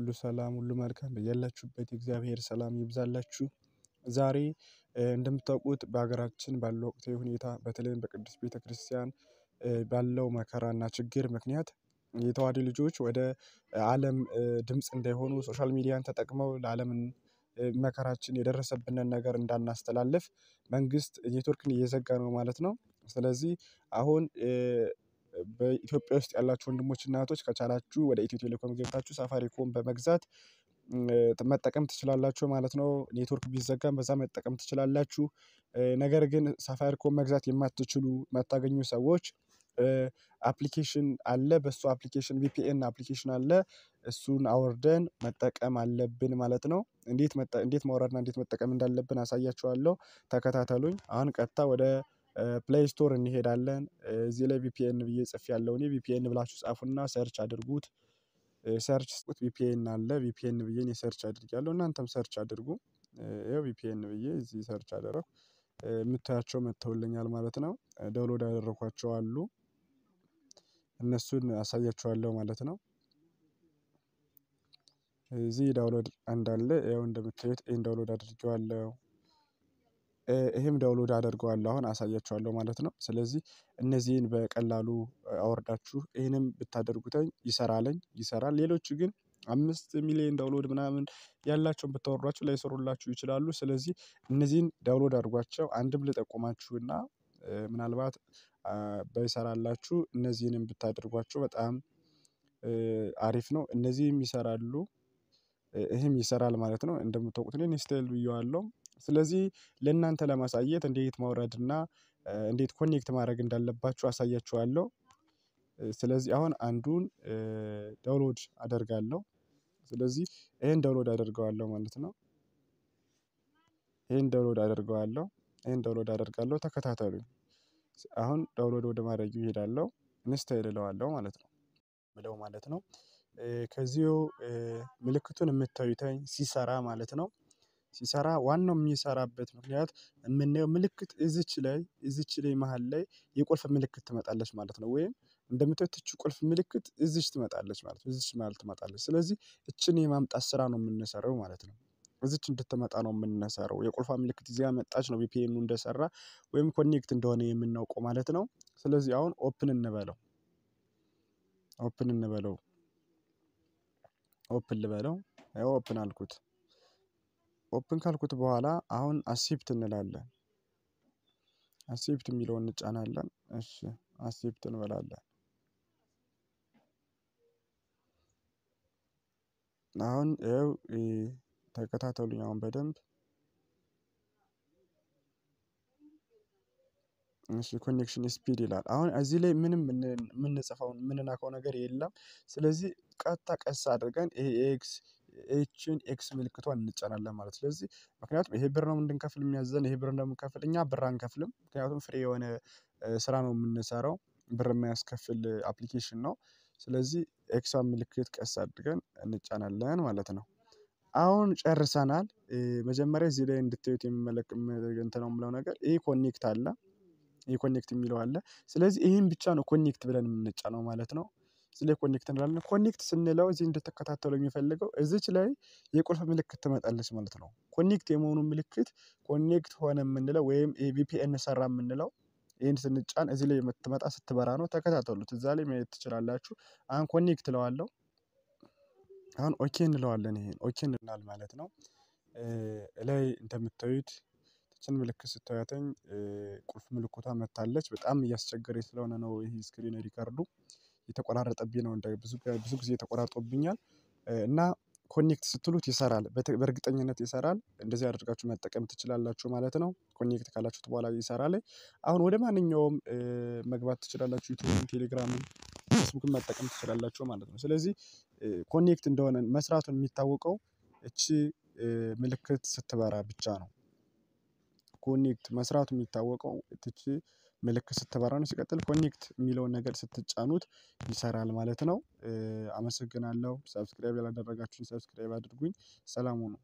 ሁሉ ሰላም ሁሉ መልካም በያላችሁበት የእግዚአብሔር ሰላም ይብዛላችሁ። ዛሬ እንደምታውቁት በሀገራችን ባለው ወቅታዊ ሁኔታ በተለይም በቅዱስ ቤተ ክርስቲያን ባለው መከራና ችግር ምክንያት የተዋሕዶ ልጆች ወደ ዓለም ድምፅ እንዳይሆኑ ሶሻል ሚዲያን ተጠቅመው ለአለም መከራችን የደረሰብንን ነገር እንዳናስተላልፍ መንግስት ኔትወርክን እየዘጋ ነው ማለት ነው። ስለዚህ አሁን በኢትዮጵያ ውስጥ ያላችሁ ወንድሞች እና እህቶች ከቻላችሁ ወደ ኢትዮ ቴሌኮም ገብታችሁ ሳፋሪኮም በመግዛት መጠቀም ትችላላችሁ ማለት ነው። ኔትወርክ ቢዘጋም በዛ መጠቀም ትችላላችሁ። ነገር ግን ሳፋሪኮም መግዛት የማትችሉ የማታገኙ ሰዎች አፕሊኬሽን አለ በሱ አፕሊኬሽን ቪፒኤን አፕሊኬሽን አለ እሱን አውርደን መጠቀም አለብን ማለት ነው። እንዴት እንዴት ማውረድና እንዴት መጠቀም እንዳለብን አሳያችኋለሁ ተከታተሉኝ። አሁን ቀጥታ ወደ ፕሌይ ስቶር እንሄዳለን እዚህ ላይ ቪፒኤን ብዬ ያለው እኔ ቪፒኤን ብላችሁ ጻፉና ሰርች አድርጉት። ሰርች ስጡት ቪፒኤን አለ ቪፒኤን ብዬ እኔ ሰርች አድርጌያለሁ እናንተም ሰርች አድርጉ። ይኸው ቪፒኤን ብዬ እዚህ ሰርች አደረኩ የምታያቸው መጥተውልኛል ማለት ነው ዳውንሎድ ያደረኳቸው አሉ። እነሱን አሳያችኋለሁ ማለት ነው። እዚህ ዳውንሎድ አንድ አለ ያው እንደምታዩት ኢን ዳውንሎድ አድርጌዋለሁ ይህም ዳውንሎድ አደርገዋለሁ አሁን አሳያችኋለሁ ማለት ነው። ስለዚህ እነዚህን በቀላሉ አወርዳችሁ ይህንን ብታደርጉተኝ ይሰራለኝ ይሰራል። ሌሎቹ ግን አምስት ሚሊዮን ዳውንሎድ ምናምን ያላቸውን ብታወርዷቸው ላይሰሩላችሁ ይችላሉ። ስለዚህ እነዚህን ዳውንሎድ አድርጓቸው አንድም ልጠቁማችሁና ምናልባት በይሰራላችሁ እነዚህንም ብታደርጓቸው በጣም አሪፍ ነው። እነዚህም ይሰራሉ ይህም ይሰራል ማለት ነው። እንደምታውቁት እኔ ኢንስታይል ብዬዋለሁ ስለዚህ ለእናንተ ለማሳየት እንዴት ማውረድ እና እንዴት ኮኔክት ማድረግ እንዳለባችሁ አሳያችኋለሁ። ስለዚህ አሁን አንዱን ዳውንሎድ አደርጋለሁ። ስለዚህ ይህን ዳውንሎድ አደርገዋለሁ ማለት ነው። ይህን ዳውንሎድ አደርገዋለሁ ይህን ዳውንሎድ አደርጋለሁ ተከታተሉኝ። አሁን ዳውንሎድ ወደ ማድረጉ ይሄዳለሁ። ኢንስታይል እለዋለሁ ማለት ነው። ብለው ማለት ነው። ከዚሁ ምልክቱን የምታዩትኝ ሲሰራ ማለት ነው ሲሰራ ዋናው የሚሰራበት ምክንያት የምናየው ምልክት እዚች ላይ እዚች ላይ መሀል ላይ የቁልፍ ምልክት ትመጣለች ማለት ነው። ወይም እንደምታዩት እቺ ቁልፍ ምልክት እዚች ትመጣለች ማለት ነው እዚች ማለት ትመጣለች ስለዚህ እችን የማምጣት ስራ ነው የምንሰራው ማለት ነው። እዚች እንድትመጣ ነው የምንሰራው የቁልፏ ምልክት እዚያ መጣች ነው ቪፒኤኑ እንደሰራ ወይም ኮኔክት እንደሆነ የምናውቀው ማለት ነው። ስለዚህ አሁን ኦፕን እንበለው ኦፕን እንበለው ኦፕን ልበለው ኦፕን አልኩት ኦፕን ካልኩት በኋላ አሁን አሲፕት እንላለን። አሲፕት የሚለውን እንጫናለን። እሺ አሲፕት እንበላለን። አሁን ይኸው ተከታተሉኝ። አሁን በደንብ እሺ ኮኔክሽን ስፒድ ይላል። አሁን እዚህ ላይ ምንም የምንጽፈው ነገር የለም። ስለዚህ ቀጥታ ቀስ አድርገን ኤክስ ይችን ኤክስ ምልክቷን እንጫናለን ማለት ስለዚህ ምክንያቱም ይሄ ብር ነው እንድንከፍል የሚያዘን ይሄ ብር እንደምንከፍል እኛ ብር አንከፍልም ምክንያቱም ፍሬ የሆነ ስራ ነው የምንሰራው ብር የማያስከፍል አፕሊኬሽን ነው ስለዚህ ኤክሷ ምልክት ቀስ አድርገን እንጫናለን ማለት ነው አሁን ጨርሰናል መጀመሪያ እዚህ ላይ እንድታዩት የምመለክ እንትን ነው የምለው ነገር ይህ ኮኔክት አለ ይህ ኮኔክት የሚለው አለ ስለዚህ ይህን ብቻ ነው ኮኔክት ብለን የምንጫነው ማለት ነው እዚህ ላይ ኮኔክት እንላለን። ኮኔክት ስንለው እዚህ እንድትከታተሉ የሚፈልገው እዚች ላይ የቁልፍ ምልክት ትመጣለች ማለት ነው። ኮኔክት የመሆኑ ምልክት ኮኔክት ሆነ የምንለው ወይም ቪፒኤን ሰራ የምንለው ይህን ስንጫን እዚህ ላይ የምትመጣ ስትበራ ነው። ተከታተሉት። እዛ ላይ ማየት ትችላላችሁ። አሁን ኮኔክት እለዋለሁ። አሁን ኦኬ እንለዋለን። ይሄን ኦኬ እንላል ማለት ነው። ላይ እንደምታዩት ችን ምልክት ስታያተኝ ቁልፍ ምልክቷ መታለች። በጣም እያስቸገረኝ ስለሆነ ነው ይሄ ስክሪን ሪከርዱ የተቆራረጠብኝ ነው ብዙ ጊዜ ተቆራርጦብኛል። እና ኮኔክት ስትሉት ይሰራል በእርግጠኝነት ይሰራል እንደዚህ አድርጋችሁ መጠቀም ትችላላችሁ ማለት ነው። ኮኔክት ካላችሁት በኋላ ይሰራል። አሁን ወደ ማንኛውም መግባት ትችላላችሁ ዩቲዩብም ቴሌግራምን፣ ፌስቡክን መጠቀም ትችላላችሁ ማለት ነው። ስለዚህ ኮኔክት እንደሆነ መስራቱን የሚታወቀው እቺ ምልክት ስትበራ ብቻ ነው። ኮኔክት መስራቱ የሚታወቀው እቺ ምልክት ስትበራ ነው። ሲቀጥል ኮኔክት የሚለውን ነገር ስትጫኑት ይሰራል ማለት ነው። አመሰግናለሁ። ሰብስክራይብ ያላደረጋችሁኝ ሰብስክራይብ አድርጉኝ። ሰላም ሁኑ።